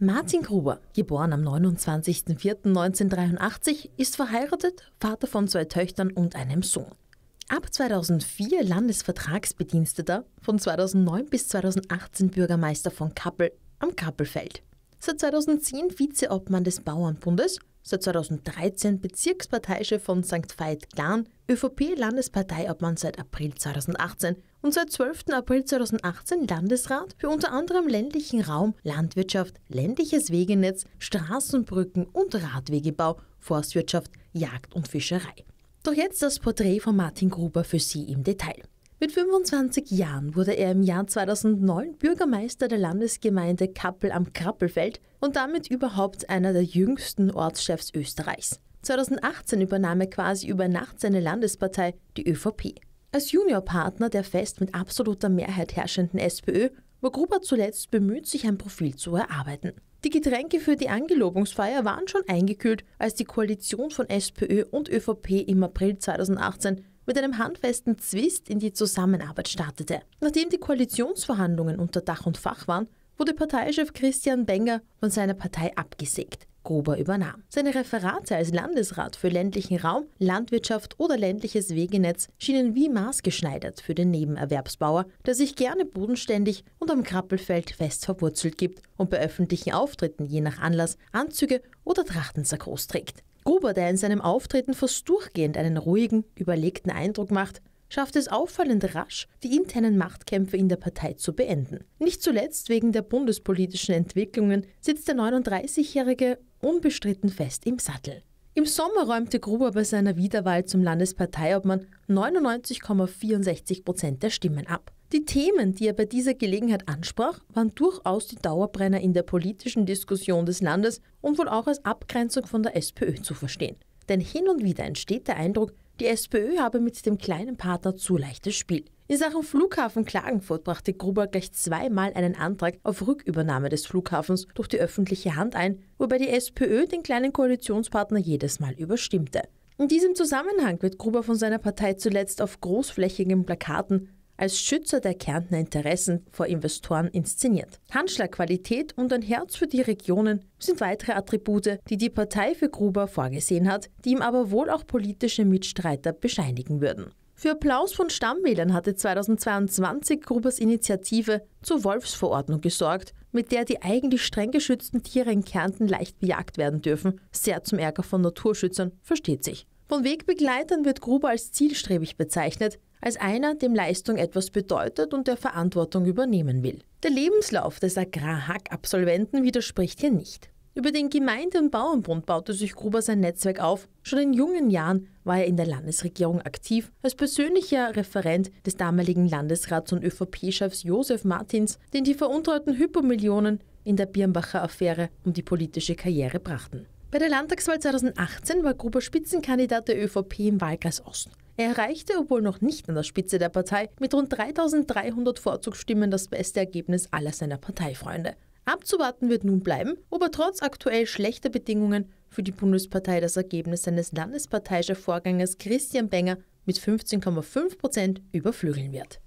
Martin Gruber, geboren am 29.04.1983, ist verheiratet, Vater von zwei Töchtern und einem Sohn. Ab 2004 Landesvertragsbediensteter, von 2009 bis 2018 Bürgermeister von Kappel am Kappelfeld. Seit 2010 Vizeobmann des Bauernbundes, seit 2013 Bezirksparteichef von St. Veit Glan, ÖVP-Landesparteiobmann seit April 2018 und seit 12. April 2018 Landesrat für unter anderem ländlichen Raum, Landwirtschaft, ländliches Wegenetz, Straßenbrücken und Radwegebau, Forstwirtschaft, Jagd und Fischerei. Doch jetzt das Porträt von Martin Gruber für Sie im Detail. Mit 25 Jahren wurde er im Jahr 2009 Bürgermeister der Landesgemeinde Kappel am Krappelfeld und damit überhaupt einer der jüngsten Ortschefs Österreichs. 2018 übernahm er quasi über Nacht seine Landespartei, die ÖVP. Als Juniorpartner der fest mit absoluter Mehrheit herrschenden SPÖ war Gruber zuletzt bemüht, sich ein Profil zu erarbeiten. Die Getränke für die Angelobungsfeier waren schon eingekühlt, als die Koalition von SPÖ und ÖVP im April 2018 mit einem handfesten Zwist in die Zusammenarbeit startete. Nachdem die Koalitionsverhandlungen unter Dach und Fach waren, wurde Parteichef Christian Benger von seiner Partei abgesägt. Gruber übernahm. Seine Referate als Landesrat für ländlichen Raum, Landwirtschaft oder ländliches Wegenetz schienen wie maßgeschneidert für den Nebenerwerbsbauer, der sich gerne bodenständig und am Krappelfeld fest verwurzelt gibt und bei öffentlichen Auftritten je nach Anlass Anzüge oder Trachten Trachtensackos trägt. Gruber, der in seinem Auftreten fast durchgehend einen ruhigen, überlegten Eindruck macht, schafft es auffallend rasch, die internen Machtkämpfe in der Partei zu beenden. Nicht zuletzt wegen der bundespolitischen Entwicklungen sitzt der 39-Jährige unbestritten fest im Sattel. Im Sommer räumte Gruber bei seiner Wiederwahl zum Landesparteiobmann 99,64 Prozent der Stimmen ab. Die Themen, die er bei dieser Gelegenheit ansprach, waren durchaus die Dauerbrenner in der politischen Diskussion des Landes und wohl auch als Abgrenzung von der SPÖ zu verstehen. Denn hin und wieder entsteht der Eindruck, die SPÖ habe mit dem kleinen Partner zu leichtes Spiel. In Sachen Flughafen Klagenfurt brachte Gruber gleich zweimal einen Antrag auf Rückübernahme des Flughafens durch die öffentliche Hand ein, wobei die SPÖ den kleinen Koalitionspartner jedes Mal überstimmte. In diesem Zusammenhang wird Gruber von seiner Partei zuletzt auf großflächigen Plakaten als Schützer der Kärntner Interessen vor Investoren inszeniert. Handschlagqualität und ein Herz für die Regionen sind weitere Attribute, die die Partei für Gruber vorgesehen hat, die ihm aber wohl auch politische Mitstreiter bescheinigen würden. Für Applaus von Stammwählern hatte 2022 Grubers Initiative zur Wolfsverordnung gesorgt, mit der die eigentlich streng geschützten Tiere in Kärnten leicht bejagt werden dürfen, sehr zum Ärger von Naturschützern, versteht sich. Von Wegbegleitern wird Gruber als zielstrebig bezeichnet, als einer, dem Leistung etwas bedeutet und der Verantwortung übernehmen will. Der Lebenslauf des Agrarhack-Absolventen widerspricht hier nicht. Über den Gemeinde- und Bauernbund baute sich Gruber sein Netzwerk auf. Schon in jungen Jahren war er in der Landesregierung aktiv, als persönlicher Referent des damaligen Landesrats und ÖVP-Chefs Josef Martins, den die veruntreuten Hypermillionen in der Birnbacher Affäre um die politische Karriere brachten. Bei der Landtagswahl 2018 war Gruber Spitzenkandidat der ÖVP im Wahlkreis Osten. Er erreichte, obwohl noch nicht an der Spitze der Partei, mit rund 3300 Vorzugsstimmen das beste Ergebnis aller seiner Parteifreunde. Abzuwarten wird nun bleiben, ob er trotz aktuell schlechter Bedingungen für die Bundespartei das Ergebnis seines landesparteiischen Vorgängers Christian Benger mit 15,5 Prozent überflügeln wird.